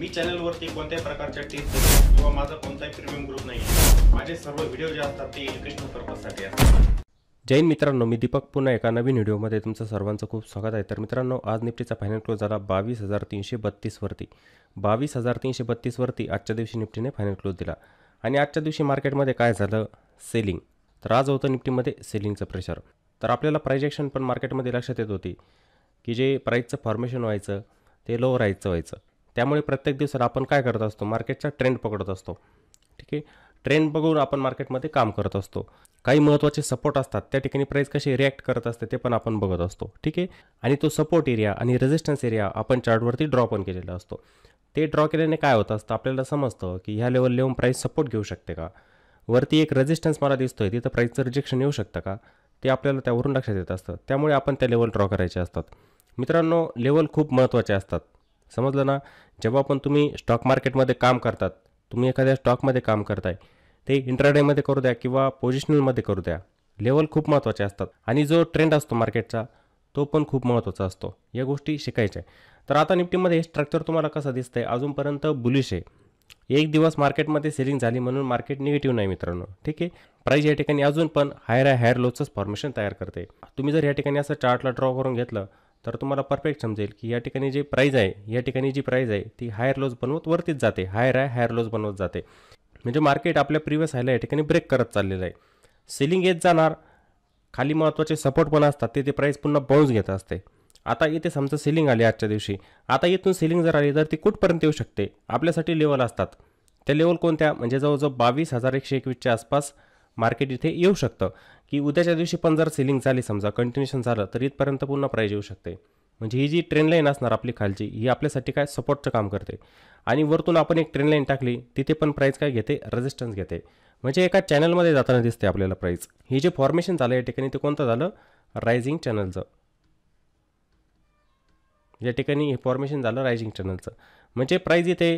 मी चॅनलवरती कोणत्याही प्रकारच्या टिप्स देतो किंवा माझा कोणताही प्रीमियम ग्रुप नाही माझे सर्व व्हिडिओ जे असतात ते एज्युकेशनल पर्पजसाठी असतात जैन मित्रांनो मी दीपक पुन्हा एका नवीन व्हिडिओमध्ये तुमचं सर्वांचं खूप स्वागत आहे तर मित्रांनो आज निफ्टीचा फायनल क्लोज झाला बावीस हजार तीनशे बत्तीसवरती बावीस हजार तीनशे बत्तीसवरती आजच्या दिवशी निफ्टीने फायनल क्लोज दिला आणि आजच्या दिवशी मार्केटमध्ये काय झालं सेलिंग तर आज होतं निफ्टीमध्ये सेलिंगचं प्रेशर तर आपल्याला प्रायजेक्शन पण मार्केटमध्ये लक्षात येत होती की जे प्राईजचं फॉर्मेशन व्हायचं ते लो राहायचं व्हायचं त्यामुळे प्रत्येक दिवसाला आपण काय करत असतो मार्केटचा ट्रेंड पकडत असतो ठीक आहे ट्रेंड बघून आपण मार्केटमध्ये काम करत असतो काही महत्त्वाचे सपोर्ट असतात त्या ठिकाणी प्राईस कशी रिॲक्ट करत असते ते पण आपण बघत असतो ठीक आहे आणि तो सपोर्ट एरिया आणि रेजिस्टन्स एरिया आपण चार्टवरती ड्रॉ पण केलेला असतो ते ड्रॉ केल्याने काय होतं असतं आपल्याला समजतं की ह्या लेवल लिहून प्राईस सपोर्ट घेऊ शकते का वरती एक रेजिस्टन्स मला दिसतोय तिथं प्राईसचं रिजेक्शन येऊ शकतं का ते आपल्याला त्यावरून लक्षात येत असतं त्यामुळे आपण त्या लेवल ड्रॉ करायचे असतात मित्रांनो लेवल खूप महत्त्वाचे असतात समजलं ना जेव्हा पण तुम्ही स्टॉक मार्केटमध्ये काम करतात तुम्ही एखाद्या स्टॉकमध्ये काम करताय ते इंट्राडेमध्ये करू द्या किंवा पोझिशनलमध्ये करू द्या लेवल खूप महत्त्वाचे असतात आणि जो ट्रेंड असतो मार्केटचा तो पण खूप महत्त्वाचा असतो या गोष्टी शिकायच्या आहे तर आता निफ्टीमध्ये स्ट्रक्चर तुम्हाला कसं दिसतंय अजूनपर्यंत बुलिश आहे एक दिवस मार्केटमध्ये सेलिंग झाली म्हणून मार्केट निगेटिव्ह नाही मित्रांनो ठीक आहे प्राईज या ठिकाणी अजून पण हायर हायर लोचंच फॉर्मेशन तयार करते तुम्ही जर या ठिकाणी असं चार्टला ड्रॉ करून घेतलं तर तुम्हाला परफेक्ट समजेल की या ठिकाणी जी प्राईज आहे या ठिकाणी जी प्राईज आहे ती हायर लोज बनवत वरतीच जाते हायर आहे हायर लोज बनवत जाते म्हणजे मार्केट आपल्या प्रिव्हियस हायला या ठिकाणी ब्रेक करत चाललेलं आहे सेलिंग येत जाणार खाली महत्त्वाचे सपोर्ट पण असतात ते ते प्राईस पुन्हा बाउन्स घेत असते आता इथे समजा सेलिंग आली आजच्या दिवशी आता इथून सेलिंग जर आली तर ती कुठपर्यंत येऊ शकते आपल्यासाठी लेवल असतात त्या लेवल कोणत्या म्हणजे जवळजवळ बावीस हजार एकशे एकवीसच्या आसपास मार्केट इथे येऊ शकतं की उद्याच्या दिवशी पण जर सेलिंग झाली समजा कंटिन्युएशन झालं तर इथपर्यंत पूर्ण प्राईज येऊ शकते म्हणजे ही जी ट्रेन लाईन असणार आपली खालची ही आपल्यासाठी काय सपोर्टचं काम करते आणि वरतून आपण एक ट्रेन लाईन टाकली तिथे पण प्राईज काय घेते रेजिस्टन्स घेते म्हणजे एका चॅनलमध्ये जाताना दिसते आपल्याला प्राईज हे जे फॉर्मेशन झालं या ठिकाणी ते कोणतं झालं रायझिंग चॅनलचं या ठिकाणी हे फॉर्मेशन झालं रायझिंग चॅनलचं म्हणजे प्राईज इथे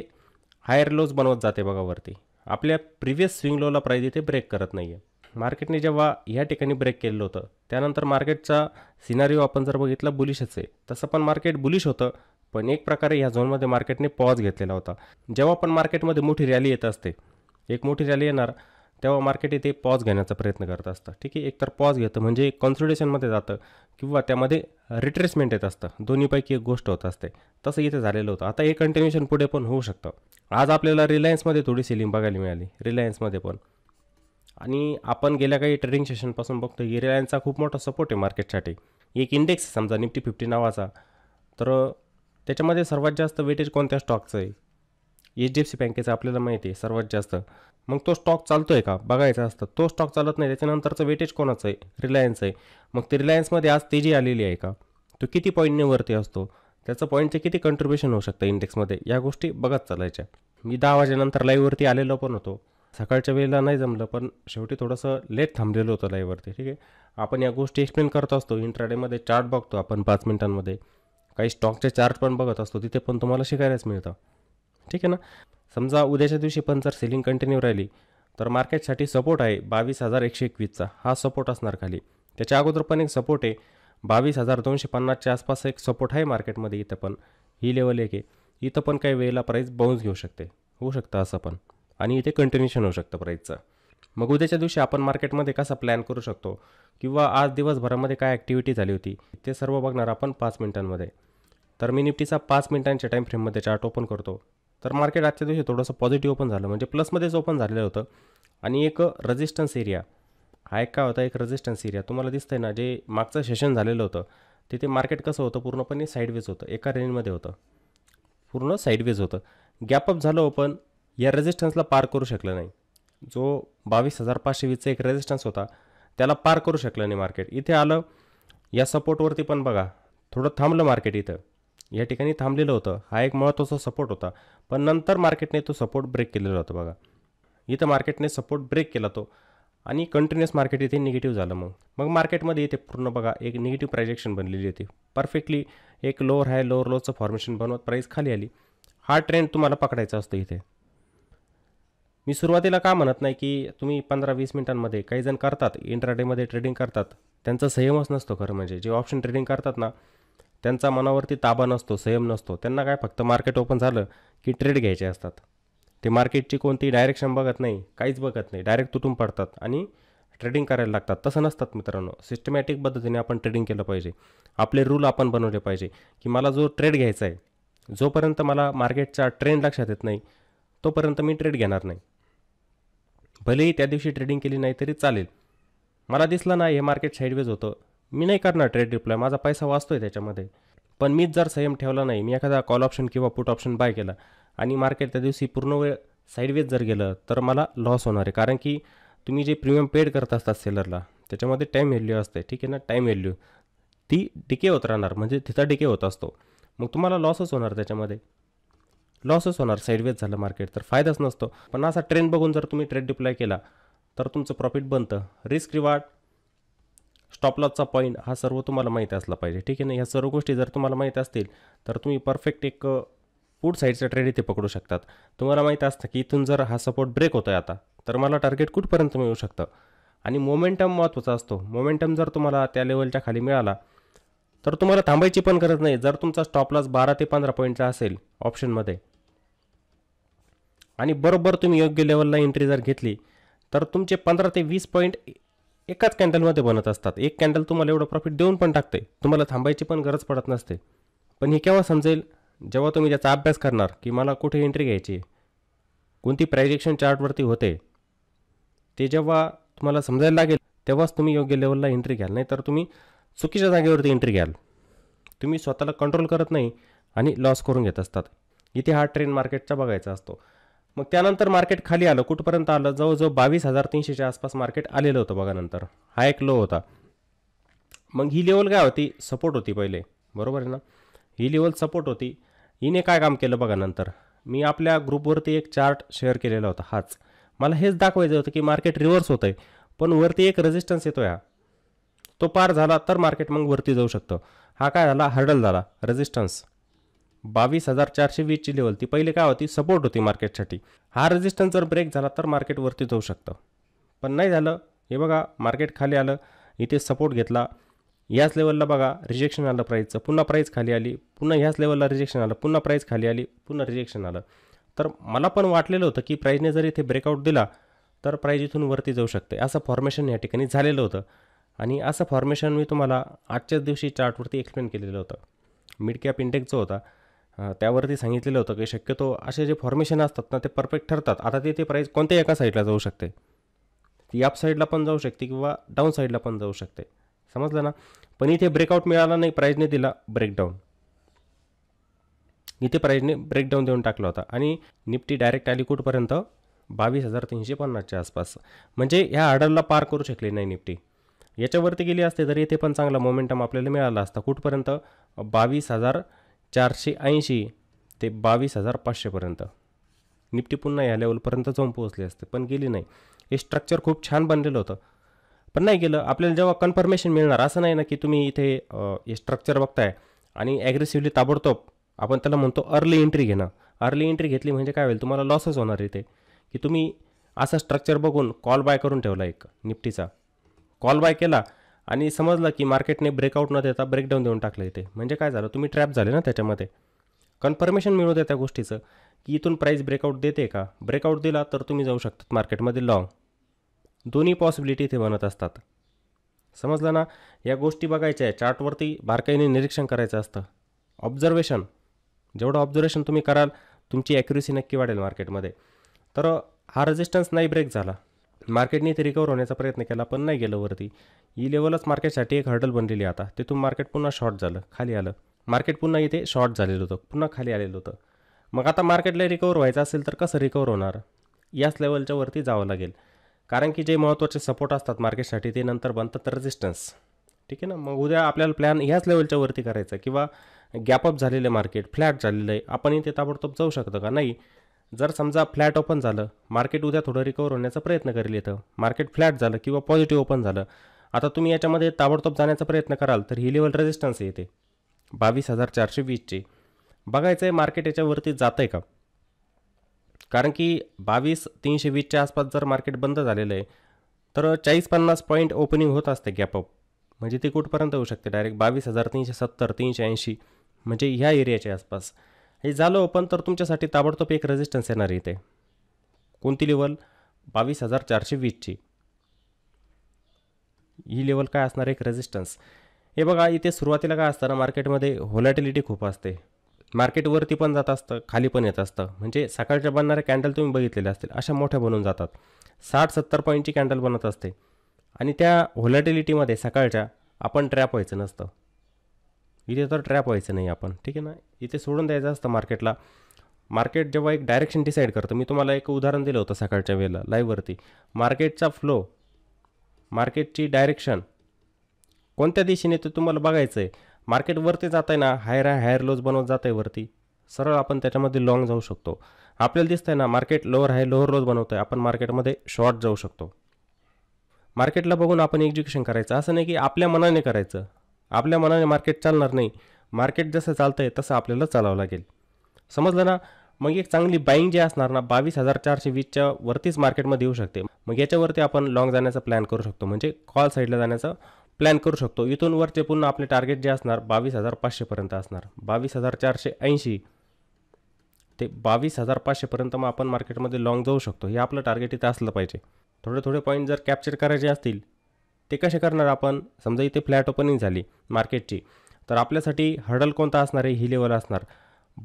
हायर लोज बनवत जाते बघा वरती आपल्या प्रिव्हियस स्विंग लोला प्राईज इथे ब्रेक करत नाही आहे मार्केटने जेव्हा ह्या ठिकाणी ब्रेक केलेलं होतं त्यानंतर मार्केटचा सिनारिओ आपण जर बघितला बुलिशच आहे तसं पण मार्केट बुलिश होतं पण एक प्रकारे ह्या झोनमध्ये मार्केटने पॉज घेतलेला होता जेव्हा पण मार्केटमध्ये मोठी रॅली येत असते एक मोठी रॅली येणार तेव्हा मार्केट इथे पॉज घेण्याचा प्रयत्न करत असतं ठीक आहे एकतर पॉज घेतं म्हणजे कॉन्सुलेशनमध्ये जातं किंवा त्यामध्ये रिट्रेसमेंट येत असतं दोन्हीपैकी एक गोष्ट होत असते तसं इथे झालेलं होतं आता हे कंटिन्युएशन पुढे पण होऊ शकतं आज आपल्याला रिलायन्समध्ये थोडी सेलिंग बघायला मिळाली रिलायन्समध्ये पण आणि आपण गेल्या काही ट्रेडिंग सेशनपासून बघतो की रिलायन्सचा खूप मोठा सपोर्ट आहे मार्केटसाठी एक इंडेक्स समजा निफ्टी फिफ्टी नावाचा तर त्याच्यामध्ये सर्वात जास्त वेटेज कोणत्या स्टॉकचं आहे एच डी एफ सी बँकेचा आपल्याला माहिती आहे सर्वात जास्त मग तो स्टॉक चालतो आहे का बघायचा असतं तो स्टॉक चालत नाही त्याच्यानंतरचं वेटेज कोणाचं आहे रिलायन्स आहे मग ते रिलायन्समध्ये आज तेजी आलेली आहे का तो किती पॉईंटने वरती असतो त्याचं पॉईंटचे किती कंट्रीब्युशन होऊ शकतं इंडेक्समध्ये या गोष्टी बघत चालायच्या मी दहा वाजेनंतर लाईव्हवरती आलेलो पण होतो सकाळच्या वेळेला नाही जमलं पण शेवटी थोडंसं लेट थांबलेलं होतं लाईव्हवरती ठीक आहे आपण या गोष्टी एक्सप्लेन करत असतो इंट्राडेमध्ये चार्ट बघतो आपण पाच मिनिटांमध्ये काही स्टॉकचे चार्ट पण बघत असतो तिथे पण तुम्हाला शिकायलाच मिळतं ठीक आहे ना समजा उद्याच्या दिवशी पण जर सेलिंग कंटिन्यू राहिली तर मार्केटसाठी सपोर्ट आहे बावीस हजार एकशे एकवीसचा हा सपोर्ट असणार खाली त्याच्या अगोदर पण एक सपोर्ट आहे बावीस हजार दोनशे पन्नासच्या आसपास एक सपोर्ट आहे मार्केटमध्ये इथं पण ही लेवल एक आहे इथं पण काही वेळेला प्राईस बाउन्स घेऊ शकते होऊ शकतं असं पण आणि इथे कंटिन्युएशन होऊ शकतं प्राईजचं मग उद्याच्या दिवशी आपण मार्केटमध्ये कसा प्लॅन करू शकतो किंवा आज दिवसभरामध्ये काय ॲक्टिव्हिटी झाली होती ते सर्व बघणार आपण पाच मिनिटांमध्ये तर मी निफ्टीचा पाच मिनिटांच्या टाईम फ्रेममध्ये चार्ट ओपन करतो तर मार्केट आजच्या दिवशी थोडंसं पॉझिटिव्ह ओपन झालं म्हणजे प्लसमध्येच ओपन झालेलं होतं आणि एक रजिस्टन्स एरिया हा एक काय होता एक रजिस्टन्स एरिया तुम्हाला दिसतंय ना जे मागचं सेशन झालेलं होतं तिथे मार्केट कसं होतं पूर्णपणे साईडवेज होतं एका रेंजमध्ये होतं पूर्ण साईडवेज होतं गॅपअप झालं ओपन या रेजिस्टन्सला पार करू शकलं नाही जो बावीस हजार पाचशे वीसचा एक रेजिस्टन्स होता त्याला पार करू शकलं नाही मार्केट इथे आलं या सपोर्टवरती पण बघा थोडं थांबलं मार्केट इथं या ठिकाणी थांबलेलं होतं हा एक महत्त्वाचा सपोर्ट होता पण नंतर मार्केटने तो सपोर्ट ब्रेक केलेला होता बघा इथं मार्केटने सपोर्ट ब्रेक केला तो आणि कंटिन्युअस मार्केट इथे निगेटिव्ह झालं मग मग मार्केटमध्ये इथे पूर्ण बघा एक निगेटिव्ह प्रायजेक्शन बनलेली होती परफेक्टली एक लोअर हाय लोअर लोचं फॉर्मेशन बनवत प्राईस खाली आली हा ट्रेंड तुम्हाला पकडायचा असतो इथे मी सुरुवातीला का म्हणत नाही की तुम्ही पंधरा वीस मिनिटांमध्ये काही जण करतात इंट्राडेमध्ये ट्रेडिंग करतात त्यांचा संयमच नसतो खरं म्हणजे जे ऑप्शन ट्रेडिंग करतात ना त्यांचा मनावरती ताबा नसतो संयम नसतो त्यांना काय फक्त मार्केट ओपन झालं की ट्रेड घ्यायचे असतात ते मार्केटची कोणती डायरेक्शन बघत नाही काहीच बघत नाही डायरेक्ट तुटून पडतात आणि ट्रेडिंग करायला लागतात तसं नसतात मित्रांनो सिस्टमॅटिक पद्धतीने आपण ट्रेडिंग केलं पाहिजे आपले रूल आपण बनवले पाहिजे की मला जो ट्रेड घ्यायचा आहे जोपर्यंत मला मार्केटचा ट्रेंड लक्षात येत नाही तोपर्यंत मी ट्रेड घेणार नाही भलेही त्या दिवशी ट्रेडिंग केली नाही तरी चालेल मला दिसलं नाही हे मार्केट साईडवेज होतं मी नाही करणार ट्रेड रिप्लाय माझा पैसा वाचतोय त्याच्यामध्ये पण मीच जर संयम ठेवला नाही मी एखादा कॉल ऑप्शन किंवा पुट ऑप्शन बाय केला आणि मार्केट त्या दिवशी पूर्ण वेळ साईडवेज जर गेलं तर मला लॉस होणार आहे कारण की तुम्ही जे प्रीमियम पेड करत असतात सेलरला त्याच्यामध्ये टाईम व्हॅल्यू असते ठीक आहे ना टाईम व्हॅल्यू ती डिके होत राहणार म्हणजे तिथं डिके होत असतो मग तुम्हाला लॉसच होणार त्याच्यामध्ये लॉसच होणार साईडवेज झालं मार्केट तर फायदाच नसतो पण असा ट्रेंड बघून जर तुम्ही ट्रेड डिप्लाय केला तर तुमचं प्रॉफिट बनतं रिस्क रिवार्ड स्टॉप लॉसचा पॉईंट हा सर्व तुम्हाला माहीत असला पाहिजे ठीक आहे ना ह्या सर्व गोष्टी जर तुम्हाला माहीत असतील तर तुम्ही परफेक्ट एक पुढ साईडचा ट्रेड इथे पकडू शकतात तुम्हाला माहीत असतं की इथून जर हा सपोर्ट ब्रेक होतो आहे आता तर मला टार्गेट कुठपर्यंत मिळू शकतं आणि मोमेंटम महत्त्वाचा असतो मोमेंटम जर तुम्हाला त्या लेवलच्या खाली मिळाला तर तुम्हाला थांबायची पण गरज नाही जर तुमचा स्टॉप लॉस बारा ते पंधरा पॉईंटचा असेल ऑप्शनमध्ये आणि बरोबर तुम्ही योग्य लेवलला एंट्री जर घेतली तर तुमचे पंधरा ते वीस पॉईंट एकाच कॅन्डलमध्ये बनत असतात एक कॅन्डल तुम्हाला एवढं प्रॉफिट देऊन पण टाकते तुम्हाला थांबायची पण गरज पडत नसते पण हे केव्हा समजेल जेव्हा तुम्ही त्याचा अभ्यास करणार की मला कुठे एंट्री घ्यायची कोणती प्रायजेक्शन चार्टवरती होते ते जेव्हा तुम्हाला समजायला लागेल तेव्हाच तुम्ही योग्य लेवलला एंट्री घ्याल नाही तर तुम्ही चुकीच्या जागेवरती एंट्री घ्याल तुम्ही स्वतःला कंट्रोल करत नाही आणि लॉस करून घेत असतात इथे हा ट्रेन मार्केटचा बघायचा असतो मग त्यानंतर मार्केट खाली आलं कुठपर्यंत आलं जवळजवळ बावीस हजार तीनशेच्या आसपास मार्केट आलेलं होतं बघा नंतर हा एक लो होता मग ही लेवल काय होती सपोर्ट होती पहिले बरोबर आहे ना ही लेवल सपोर्ट होती हिने काय काम केलं बघा नंतर मी आपल्या ग्रुपवरती एक चार्ट शेअर केलेला होता हाच मला हेच दाखवायचं होतं की मार्केट रिव्हर्स होतं आहे पण वरती एक रेजिस्टन्स येतो या तो पार झाला तर मार्केट मग वरती जाऊ शकतं हा काय झाला हर्डल झाला रेजिस्टन्स बावीस हजार चारशे वीसची लेवल ती पहिले काय होती सपोर्ट होती मार्केटसाठी हा रेजिस्टन्स जर ब्रेक झाला तर मार्केट वरती जाऊ शकतं पण नाही झालं हे बघा मार्केट खाली आलं इथे सपोर्ट घेतला याच लेवलला बघा रिजेक्शन आलं प्राईजचं पुन्हा प्राईज खाली आली पुन्हा ह्याच लेवलला रिजेक्शन आलं पुन्हा प्राईज खाली आली पुन्हा रिजेक्शन आलं तर मला पण वाटलेलं होतं की प्राईजने जर इथे ब्रेकआउट दिला तर प्राईज इथून वरती जाऊ शकते असं फॉर्मेशन या ठिकाणी झालेलं होतं आणि असं फॉर्मेशन मी तुम्हाला आजच्याच दिवशी चार्टवरती एक्सप्लेन केलेलं होतं मिड कॅप इंडेक्स जो होता त्यावरती सांगितलेलं होतं की शक्यतो असे जे फॉर्मेशन असतात ना ते परफेक्ट ठरतात आता ते ते प्राईस कोणत्या एका साईडला जाऊ शकते ती अप साईडला पण जाऊ शकते किंवा डाऊन साईडला पण जाऊ शकते समजलं ना पण इथे ब्रेकआउट मिळाला नाही प्राईजने दिला ब्रेकडाऊन इथे प्राईजने ब्रेकडाऊन देऊन टाकला होता आणि निफ्टी डायरेक्ट अलिकूटपर्यंत बावीस हजार तीनशे पन्नासच्या आसपास म्हणजे ह्या आर्डरला पार करू शकले नाही निफ्टी याच्यावरती गेली असते तर इथे पण चांगला मोमेंटम आपल्याला मिळाला असता कुठपर्यंत बावीस हजार चारशे ऐंशी ते बावीस हजार पाचशेपर्यंत निफ्टी पुन्हा या लेवलपर्यंत जाऊन पोहोचले असते पण गेली नाही हे स्ट्रक्चर खूप छान बनलेलं होतं पण नाही गेलं आपल्याला जेव्हा कन्फर्मेशन मिळणार असं नाही ना की तुम्ही इथे हे स्ट्रक्चर बघताय आणि ॲग्रेसिव्हली ताबडतोब आपण त्याला म्हणतो अर्ली एंट्री घेणं अर्ली एंट्री घेतली म्हणजे काय होईल तुम्हाला लॉसच होणार इथे की तुम्ही असं स्ट्रक्चर बघून कॉल बाय करून ठेवला एक निफ्टीचा कॉल बाय केला आणि समजलं की मार्केटने ब्रेकआउट न देता ब्रेकडाऊन देऊन टाकलं इथे म्हणजे काय झालं तुम्ही ट्रॅप झाले ना त्याच्यामध्ये कन्फर्मेशन मिळू द्या त्या गोष्टीचं की इथून प्राईस ब्रेकआउट देते का ब्रेकआउट दिला तर तुम्ही जाऊ शकतात मार्केटमध्ये लॉंग दोन्ही पॉसिबिलिटी इथे बनत असतात समजलं ना या गोष्टी बघायच्या आहे चार्टवरती बारकाईने निरीक्षण करायचं असतं ऑब्झर्वेशन जेवढं ऑब्झर्वेशन तुम्ही कराल तुमची ॲक्युरेसी नक्की वाढेल मार्केटमध्ये तर हा रेजिस्टन्स नाही ब्रेक झाला मार्केटने ते रिकवर होण्याचा प्रयत्न केला पण नाही गेलं वरती ही e लेवलच मार्केटसाठी एक हर्डल बनलेली आता तिथून मार्केट पुन्हा शॉर्ट झालं खाली आलं मार्केट पुन्हा इथे शॉर्ट झालेलं होतं पुन्हा खाली आलेलं होतं मग आता मार्केटला रिकवर व्हायचं असेल तर कसं रिकवर होणार याच लेवलच्या वरती जावं लागेल कारण की जे महत्त्वाचे सपोर्ट असतात मार्केटसाठी ते नंतर बनतात रेजिस्टन्स ठीक आहे ना मग उद्या आपल्याला प्लॅन ह्याच लेवलच्या वरती करायचा किंवा गॅपअप झालेलं मार्केट फ्लॅट झालेलं आहे आपण इथे ताबडतोब जाऊ शकतो का नाही जर समजा फ्लॅट ओपन झालं मार्केट उद्या थोडं रिकवर होण्याचा प्रयत्न करेल येतं मार्केट फ्लॅट झालं किंवा पॉझिटिव्ह ओपन झालं आता तुम्ही याच्यामध्ये ताबडतोब जाण्याचा प्रयत्न कराल तर ही लेवल रेजिस्टन्स येते बावीस हजार चारशे वीसची बघायचं आहे मार्केट याच्यावरती जात आहे का कारण की बावीस तीनशे वीसच्या आसपास जर मार्केट बंद झालेलं आहे तर चाळीस पन्नास पॉईंट ओपनिंग होत असते गॅपअप म्हणजे ते कुठपर्यंत होऊ शकते डायरेक्ट बावीस हजार तीनशे सत्तर तीनशे ऐंशी म्हणजे ह्या एरियाच्या आसपास हे झालं ओपन तर तुमच्यासाठी ताबडतोब एक रेजिस्टन्स येणार इथे कोणती लेवल बावीस हजार चारशे वीसची ही लेवल काय असणार एक रेजिस्टन्स हे बघा इथे सुरुवातीला काय असतं ना मार्केटमध्ये होलॅटिलिटी खूप असते मार्केटवरती पण जात असतं खाली पण येत असतं म्हणजे सकाळच्या बनणारे कॅन्डल तुम्ही बघितलेले असतील अशा मोठ्या बनून जातात साठ सत्तर पॉईंटची कॅन्डल बनत असते आणि त्या होलॅटिलिटीमध्ये सकाळच्या आपण ट्रॅप व्हायचं नसतं इथे तर ट्रॅप व्हायचं नाही आपण ठीक आहे ना इथे सोडून द्यायचं असतं मार्केटला मार्केट जेव्हा एक डायरेक्शन डिसाईड करतं मी तुम्हाला एक उदाहरण दिलं होतं सकाळच्या वेळेला लाईव्हवरती मार्केटचा फ्लो मार्केटची डायरेक्शन कोणत्या दिशेने ते तुम्हाला बघायचं आहे मार्केट वरती जात आहे ना हायर आहे हायर लोज बनवत जात आहे वरती सरळ आपण त्याच्यामध्ये लॉंग जाऊ शकतो आपल्याला दिसतंय ना मार्केट लोअर आहे लोअर लोज बनवत आहे आपण मार्केटमध्ये शॉर्ट जाऊ शकतो मार्केटला बघून आपण एक्झिक्युशन करायचं असं नाही की आपल्या मनाने करायचं आपल्या मनाने मार्केट चालणार नाही मार्केट जसं चालतं आहे तसं आपल्याला चालावं लागेल समजलं ना मग एक चांगली बाईंग जी असणार ना बावीस हजार चारशे वीसच्या वरतीच मार्केटमध्ये येऊ शकते मग याच्यावरती आपण लॉंग जाण्याचा प्लॅन करू शकतो म्हणजे कॉल साईडला जाण्याचा प्लॅन करू शकतो इथून वरचे पुन्हा आपले टार्गेट जे असणार बावीस हजार पाचशेपर्यंत असणार बावीस हजार चारशे ऐंशी ते बावीस हजार पाचशेपर्यंत मग आपण मार्केटमध्ये लॉंग जाऊ शकतो हे आपलं टार्गेट इथं असलं पाहिजे थोडे थोडे पॉईंट जर कॅप्चर करायचे असतील ते कसे करणार आपण समजा इथे फ्लॅट ओपनिंग झाली मार्केटची तर आपल्यासाठी हडल कोणता असणार आहे ही लेवल असणार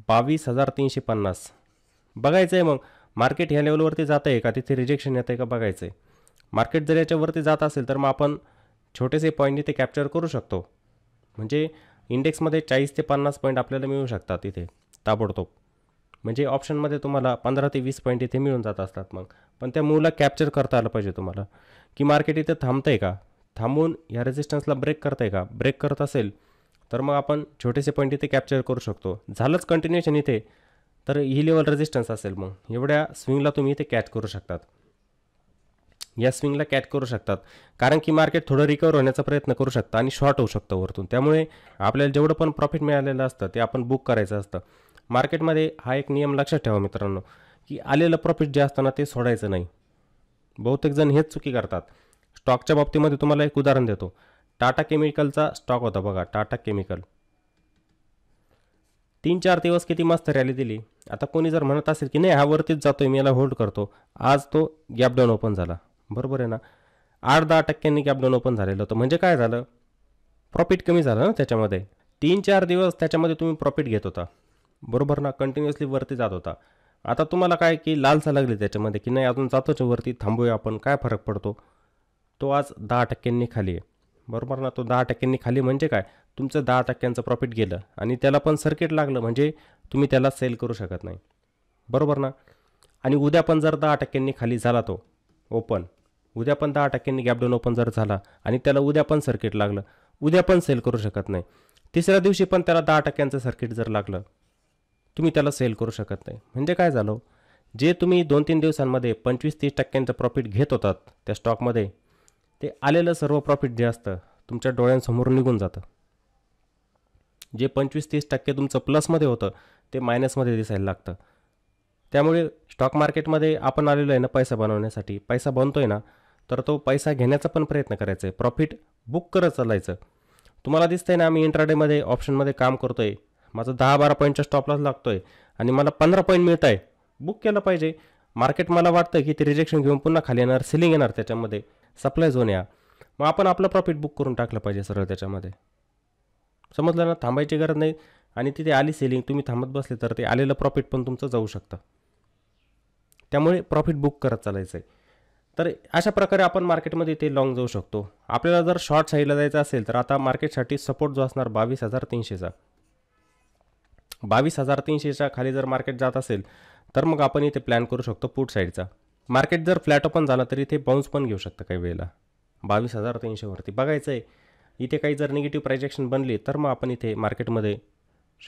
बावीस हजार तीनशे पन्नास बघायचं आहे मग मार्केट ह्या लेवलवरती जात आहे का तिथे रिजेक्शन येत आहे का बघायचं आहे मार्केट जर याच्यावरती जात असेल तर मग आपण छोटेसे पॉईंट इथे कॅप्चर करू शकतो म्हणजे इंडेक्समध्ये चाळीस ते पन्नास पॉईंट आपल्याला मिळू शकतात इथे ताबडतोब म्हणजे ऑप्शनमध्ये तुम्हाला पंधरा ते वीस पॉईंट इथे मिळून जात असतात मग पण त्या मूळला कॅप्चर करता आलं पाहिजे तुम्हाला की मार्केट इथे थांबतं आहे का थांबून ह्या रेजिस्टन्सला ब्रेक करताय आहे का ब्रेक करत असेल तर मग आपण छोटेसे पॉईंट इथे कॅप्चर करू शकतो झालंच कंटिन्युएशन इथे तर ही लेवल रेजिस्टन्स असेल मग एवढ्या स्विंगला तुम्ही इथे कॅच करू शकतात या स्विंगला कॅच करू शकतात कारण की मार्केट थोडं रिकवर होण्याचा प्रयत्न करू शकतं आणि शॉर्ट होऊ शकतं वरतून त्यामुळे आपल्याला जेवढं पण प्रॉफिट मिळालेलं असतं ते आपण बुक करायचं असतं मार्केटमध्ये हा एक नियम लक्षात ठेवा मित्रांनो की आलेलं प्रॉफिट जे असतं ना ते सोडायचं नाही बहुतेक जण हेच चुकी करतात स्टॉकच्या बाबतीमध्ये तुम्हाला एक उदाहरण देतो टाटा केमिकलचा स्टॉक होता बघा टाटा केमिकल तीन चार दिवस किती मस्त रॅली दिली आता कोणी जर म्हणत असेल की नाही हा वरतीच जातो मी याला होल्ड करतो आज तो गॅप गॅपडाऊन ओपन झाला बरोबर आहे ना आठ दहा टक्क्यांनी गॅपडाऊन ओपन झालेलं होतं म्हणजे काय झालं प्रॉफिट कमी झालं ना त्याच्यामध्ये तीन चार दिवस त्याच्यामध्ये तुम्ही प्रॉफिट घेत होता बरोबर ना कंटिन्युअसली वरती जात होता आता तुम्हाला काय की लालसा लागली त्याच्यामध्ये की नाही अजून जातोच वरती थांबूया आपण काय फरक पडतो तो आज दहा टक्क्यांनी खाली आहे बरोबर ना तो दहा टक्क्यांनी खाली म्हणजे काय तुमचं दहा टक्क्यांचं प्रॉफिट गेलं आणि त्याला पण सर्किट लागलं म्हणजे तुम्ही त्याला सेल करू शकत नाही बरोबर ना आणि उद्या पण जर दहा टक्क्यांनी खाली झाला तो ओपन उद्या पण दहा टक्क्यांनी गॅपडाऊन ओपन जर झाला आणि त्याला उद्या पण सर्किट लागलं उद्या पण सेल करू शकत नाही तिसऱ्या दिवशी पण त्याला दहा टक्क्यांचं सर्किट जर लागलं तुम्ही त्याला सेल करू शकत नाही म्हणजे काय झालं जे तुम्ही दोन तीन दिवसांमध्ये पंचवीस तीस टक्क्यांचं प्रॉफिट घेत होतात त्या स्टॉकमध्ये ते आलेलं सर्व प्रॉफिट जे असतं तुमच्या डोळ्यांसमोर निघून जातं जे पंचवीस तीस टक्के तुमचं प्लसमध्ये होतं ते मायनसमध्ये दिसायला लागतं त्यामुळे स्टॉक मार्केटमध्ये आपण आलेलो आहे ना पैसा बनवण्यासाठी पैसा बनतो आहे ना तर तो पैसा घेण्याचा पण प्रयत्न करायचा आहे प्रॉफिट बुक करत चालायचं तुम्हाला दिसतंय ना आम्ही इंट्राडेमध्ये ऑप्शनमध्ये काम करतो आहे माझं दहा बारा पॉईंटच्या स्टॉपलाच लागतो आहे आणि मला पंधरा पॉईंट मिळत आहे बुक केलं पाहिजे मार्केट मला वाटतं की ते रिजेक्शन घेऊन पुन्हा खाली येणार सेलिंग येणार त्याच्यामध्ये सप्लाय झोन या मग आपण आपलं प्रॉफिट बुक करून टाकलं पाहिजे सरळ त्याच्यामध्ये समजलं ना थांबायची गरज नाही आणि तिथे आली सेलिंग तुम्ही थांबत बसले तर ते आलेलं प्रॉफिट पण तुमचं जाऊ शकतं त्यामुळे प्रॉफिट बुक करत चालायचं आहे तर अशा प्रकारे आपण मार्केटमध्ये ते लॉंग जाऊ शकतो आपल्याला जर शॉर्ट साईडला जायचं असेल तर आता मार्केटसाठी सपोर्ट जो असणार बावीस हजार तीनशेचा बावीस हजार तीनशेच्या खाली जर मार्केट जात असेल तर मग आपण इथे प्लॅन करू शकतो पुट साईडचा मार्केट जर फ्लॅट ओपन झाला तर इथे बाउन्स पण घेऊ शकतं काही वेळेला बावीस हजार तीनशेवरती बघायचं आहे इथे काही जर निगेटिव्ह प्रायजेक्शन बनली तर मग आपण इथे मार्केटमध्ये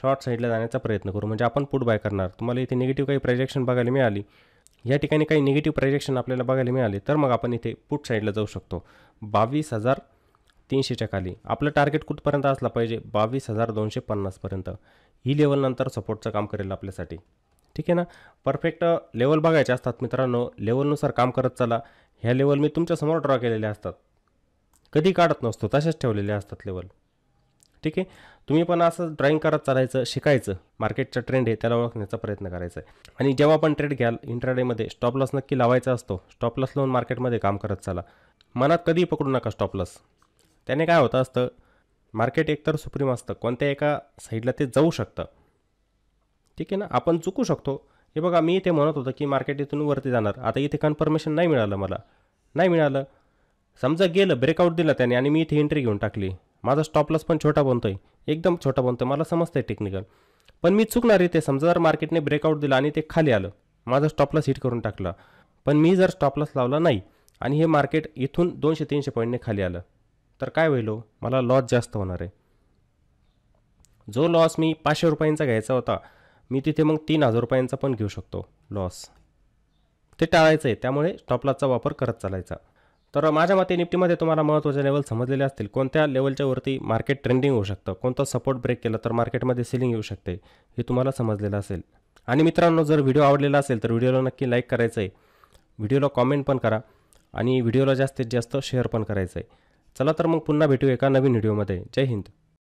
शॉर्ट साईडला जाण्याचा प्रयत्न करू म्हणजे आपण पुट बाय करणार तुम्हाला इथे निगेटिव्ह काही प्रायजेक्शन बघायला मिळाली या ठिकाणी काही निगेटिव्ह प्रायजेक्शन आपल्याला बघायला मिळाले तर मग आपण इथे पुट साईडला जाऊ शकतो बावीस हजार तीनशेच्या खाली आपलं टार्गेट कुठपर्यंत असला पाहिजे बावीस हजार दोनशे पन्नासपर्यंत ही लेवलनंतर सपोर्टचं काम करेल आपल्यासाठी ठीक आहे ना परफेक्ट लेवल बघायचे असतात मित्रांनो लेवलनुसार काम करत चला ह्या लेवल मी तुमच्यासमोर ड्रॉ केलेल्या असतात कधी काढत नसतो तशाच ठेवलेले असतात लेवल ठीक आहे तुम्ही पण असं ड्रॉईंग करत चालायचं शिकायचं मार्केटचा ट्रेंड आहे त्याला ओळखण्याचा प्रयत्न करायचा आहे आणि जेव्हा आपण ट्रेड घ्याल स्टॉप लॉस नक्की लावायचा असतो लॉस लावून मार्केटमध्ये काम करत चाला मनात कधी पकडू नका लॉस त्याने काय होतं असतं मार्केट एकतर सुप्रीम असतं कोणत्या एका साईडला ते जाऊ शकतं ठीक आहे ना आपण चुकू शकतो हे बघा मी इथे म्हणत होतं की मार्केट इथून वरती जाणार आता इथे कन्फर्मेशन नाही मिळालं मला नाही मिळालं समजा गेलं ब्रेकआउट दिला त्याने आणि मी इथे एंट्री घेऊन टाकली माझा स्टॉपलॉस पण छोटा बनतो आहे एकदम छोटा बनतो मला समजतं आहे टेक्निकल पण मी चुकणार इथे समजा जर मार्केटने ब्रेकआउट दिला आणि ते खाली आलं माझा स्टॉपलॉस हिट करून टाकला पण मी जर स्टॉपलॉस लावला नाही आणि हे मार्केट इथून दोनशे तीनशे पॉईंटने खाली आलं तर काय होईल हो? मला लॉस जास्त होणार आहे जो लॉस मी पाचशे रुपयांचा घ्यायचा होता मी तिथे मग तीन हजार रुपयांचा पण घेऊ शकतो लॉस ते टाळायचं आहे त्यामुळे स्टॉपलाचा वापर करत चालायचा तर माझ्या मते निफ्टीमध्ये तुम्हाला महत्त्वाचे लेवल समजलेले असतील कोणत्या लेवलच्या वरती मार्केट ट्रेंडिंग होऊ शकतं कोणता सपोर्ट ब्रेक केला तर मार्केटमध्ये सेलिंग येऊ शकते हे तुम्हाला समजलेलं असेल आणि मित्रांनो जर व्हिडिओ आवडलेला असेल तर व्हिडिओला नक्की लाईक करायचं आहे व्हिडिओला कॉमेंट पण करा आणि व्हिडिओला जास्तीत जास्त शेअर पण करायचं आहे चला तर मग पुन्हा भेटू एका नवीन व्हिडिओमध्ये जय हिंद